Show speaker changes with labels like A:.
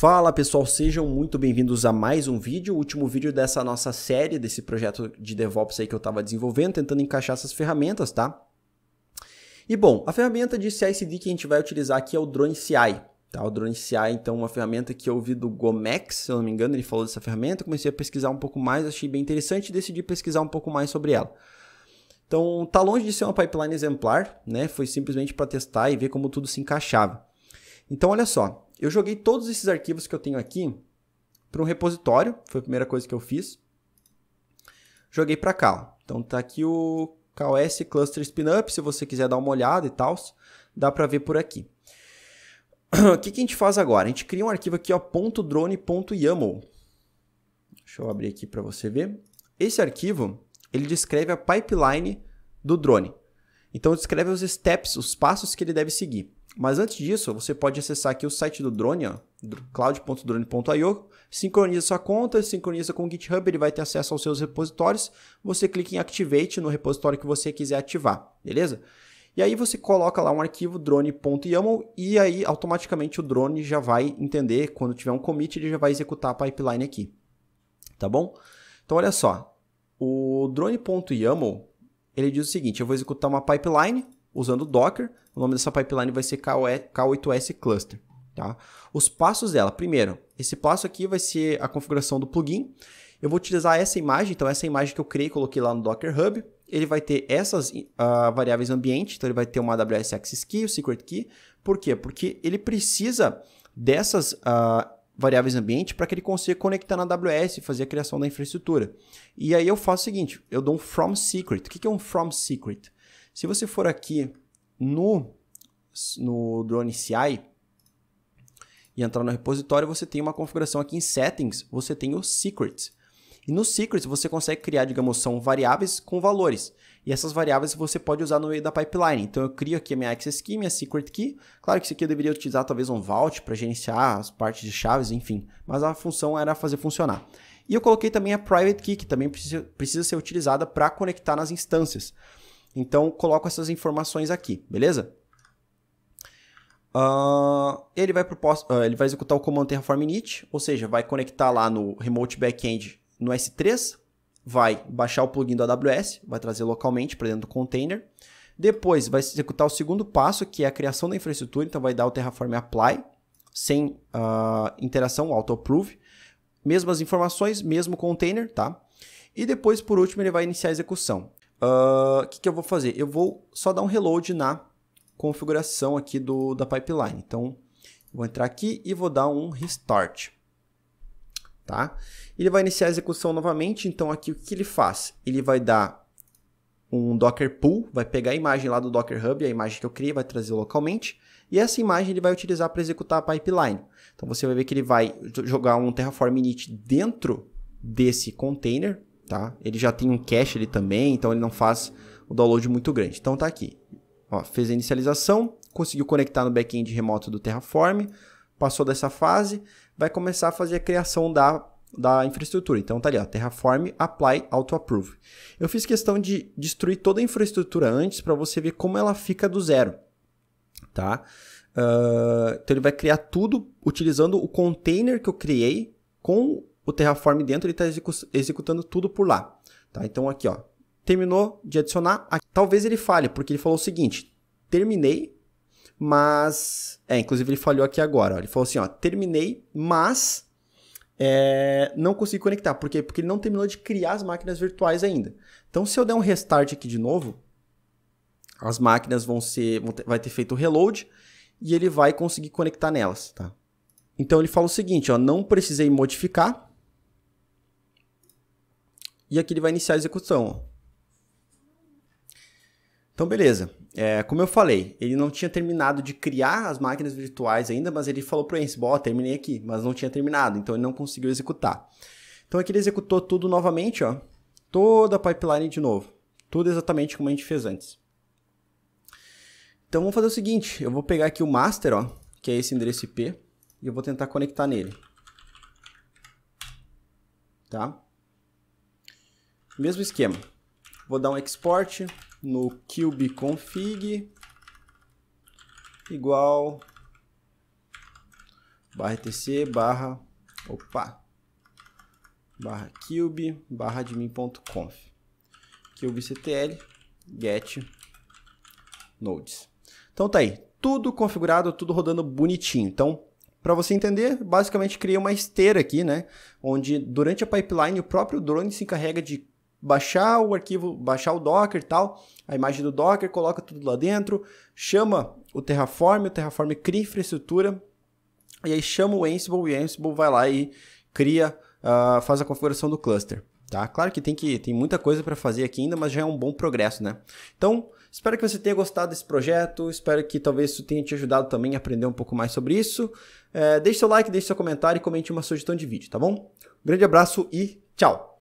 A: Fala pessoal, sejam muito bem-vindos a mais um vídeo, o último vídeo dessa nossa série, desse projeto de DevOps aí que eu estava desenvolvendo, tentando encaixar essas ferramentas, tá? E bom, a ferramenta de CI/CD que a gente vai utilizar aqui é o Drone CI, Tá, o Drone CI, então, uma ferramenta que eu vi do Gomex, se eu não me engano, ele falou dessa ferramenta. Comecei a pesquisar um pouco mais, achei bem interessante e decidi pesquisar um pouco mais sobre ela. Então, tá longe de ser uma pipeline exemplar, né? Foi simplesmente para testar e ver como tudo se encaixava. Então, olha só eu joguei todos esses arquivos que eu tenho aqui para um repositório, foi a primeira coisa que eu fiz. Joguei para cá. Ó. Então tá aqui o KS Cluster Spinup. se você quiser dar uma olhada e tal, dá para ver por aqui. o que, que a gente faz agora? A gente cria um arquivo aqui, ó, .drone.yaml. Deixa eu abrir aqui para você ver. Esse arquivo, ele descreve a pipeline do drone. Então descreve os steps, os passos que ele deve seguir. Mas antes disso, você pode acessar aqui o site do Drone, cloud.drone.io, sincroniza sua conta, sincroniza com o GitHub, ele vai ter acesso aos seus repositórios. Você clica em Activate no repositório que você quiser ativar, beleza? E aí você coloca lá um arquivo drone.yaml e aí automaticamente o drone já vai entender, quando tiver um commit, ele já vai executar a pipeline aqui. Tá bom? Então olha só, o drone.yaml, ele diz o seguinte, eu vou executar uma pipeline, usando Docker. O nome dessa pipeline vai ser K8S Cluster. Tá? Os passos dela. Primeiro, esse passo aqui vai ser a configuração do plugin. Eu vou utilizar essa imagem, então essa imagem que eu criei, coloquei lá no Docker Hub. Ele vai ter essas uh, variáveis ambiente, então ele vai ter uma AWS Access Key, o Secret Key. Por quê? Porque ele precisa dessas uh, variáveis ambiente para que ele consiga conectar na AWS e fazer a criação da infraestrutura. E aí eu faço o seguinte, eu dou um from secret. O que é um from secret? Se você for aqui no, no Drone CI e entrar no repositório, você tem uma configuração aqui em Settings, você tem o Secrets. E no Secrets você consegue criar, digamos, são variáveis com valores. E essas variáveis você pode usar no meio da pipeline. Então eu crio aqui a minha Access Key, minha Secret Key. Claro que isso aqui eu deveria utilizar talvez um Vault para gerenciar as partes de chaves, enfim. Mas a função era fazer funcionar. E eu coloquei também a Private Key, que também precisa ser utilizada para conectar nas instâncias. Então, coloco essas informações aqui, beleza? Uh, ele, vai uh, ele vai executar o comando Terraform init, ou seja, vai conectar lá no Remote Backend no S3, vai baixar o plugin do AWS, vai trazer localmente para dentro do container. Depois vai executar o segundo passo, que é a criação da infraestrutura, então vai dar o Terraform Apply, sem uh, interação, auto-approve. Mesmas informações, mesmo container, tá? E depois, por último, ele vai iniciar a execução. O uh, ah, que, que eu vou fazer? Eu vou só dar um reload na configuração aqui do, da pipeline. Então, vou entrar aqui e vou dar um restart. Tá? Ele vai iniciar a execução novamente, então aqui o que ele faz? Ele vai dar um Docker Pool, vai pegar a imagem lá do Docker Hub, a imagem que eu criei, vai trazer localmente, e essa imagem ele vai utilizar para executar a pipeline. Então você vai ver que ele vai jogar um Terraform init dentro desse container, tá? Ele já tem um cache ali também, então ele não faz o download muito grande. Então tá aqui. Ó, fez a inicialização, conseguiu conectar no backend remoto do Terraform, passou dessa fase, vai começar a fazer a criação da, da infraestrutura. Então tá ali, ó, Terraform Apply Auto Approve. Eu fiz questão de destruir toda a infraestrutura antes para você ver como ela fica do zero, tá? Uh, então ele vai criar tudo utilizando o container que eu criei com o Terraform dentro, ele está executando tudo por lá. Tá? Então aqui, ó, terminou de adicionar. Talvez ele falhe, porque ele falou o seguinte, terminei, mas... É, inclusive ele falhou aqui agora. Ó. Ele falou assim, ó, terminei, mas... É, não consegui conectar. Por quê? Porque ele não terminou de criar as máquinas virtuais ainda. Então, se eu der um restart aqui de novo, as máquinas vão ser, vão ter, vai ter feito o reload e ele vai conseguir conectar nelas, tá? Então, ele fala o seguinte, ó, não precisei modificar, e aqui ele vai iniciar a execução. Então, beleza. É, como eu falei, ele não tinha terminado de criar as máquinas virtuais ainda, mas ele falou para o Ansible, ó, terminei aqui, mas não tinha terminado, então ele não conseguiu executar. Então aqui ele executou tudo novamente, ó, toda a pipeline de novo, tudo exatamente como a gente fez antes. Então vamos fazer o seguinte, eu vou pegar aqui o master, ó, que é esse endereço IP, e eu vou tentar conectar nele. Tá? Mesmo esquema. Vou dar um export no kubeconfig igual barra etc barra opa barra cube barra admin.conf kubectl get nodes. Então tá aí, tudo configurado, tudo rodando bonitinho. Então, para você entender, basicamente criei uma esteira aqui, né, onde durante a pipeline o próprio drone se encarrega de baixar o arquivo, baixar o Docker e tal, a imagem do Docker, coloca tudo lá dentro, chama o Terraform, o Terraform cria infraestrutura, e aí chama o Ansible, e o Ansible vai lá e cria, uh, faz a configuração do cluster. Tá? Claro que tem, que tem muita coisa para fazer aqui ainda, mas já é um bom progresso, né? Então, espero que você tenha gostado desse projeto, espero que talvez isso tenha te ajudado também a aprender um pouco mais sobre isso. É, deixe seu like, deixe seu comentário e comente uma sugestão de vídeo, tá bom? Um grande abraço e tchau!